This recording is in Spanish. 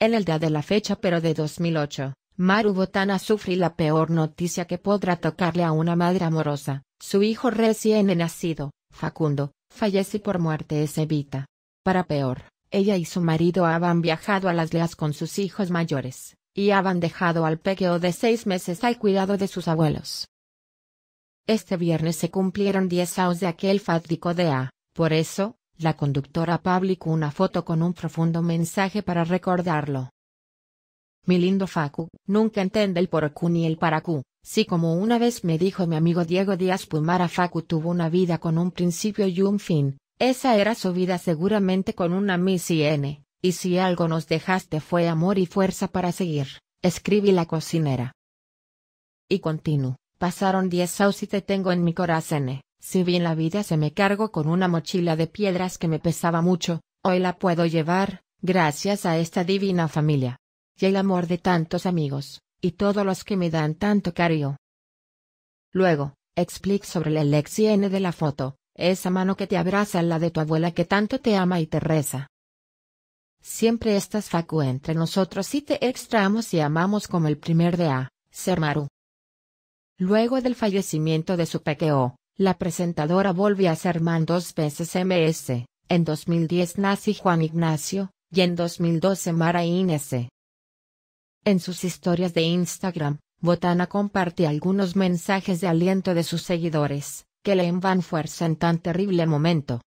En el día de la fecha pero de 2008, Maru Botana sufre la peor noticia que podrá tocarle a una madre amorosa. Su hijo recién nacido, Facundo, fallece por muerte evita. Para peor, ella y su marido habían viajado a las leas con sus hijos mayores, y habían dejado al pequeo de seis meses al cuidado de sus abuelos. Este viernes se cumplieron diez años de aquel de A, por eso, la conductora publicó una foto con un profundo mensaje para recordarlo. Mi lindo Facu, nunca entiende el qué ni el para si como una vez me dijo mi amigo Diego Díaz Pumara Facu tuvo una vida con un principio y un fin, esa era su vida seguramente con una n. y si algo nos dejaste fue amor y fuerza para seguir, escribí la cocinera. Y continuó, pasaron diez años y te tengo en mi corazón. Si bien la vida se me cargo con una mochila de piedras que me pesaba mucho, hoy la puedo llevar, gracias a esta divina familia. Y el amor de tantos amigos, y todos los que me dan tanto cariño. Luego, explique sobre la n de la foto, esa mano que te abraza la de tu abuela que tanto te ama y te reza. Siempre estás facu entre nosotros y te extraamos y amamos como el primer de A, Maru. Luego del fallecimiento de su pequeo. La presentadora volvió a ser man dos veces MS, en 2010 nació Juan Ignacio, y en 2012 Mara Inés. En sus historias de Instagram, Botana comparte algunos mensajes de aliento de sus seguidores, que le envan fuerza en tan terrible momento.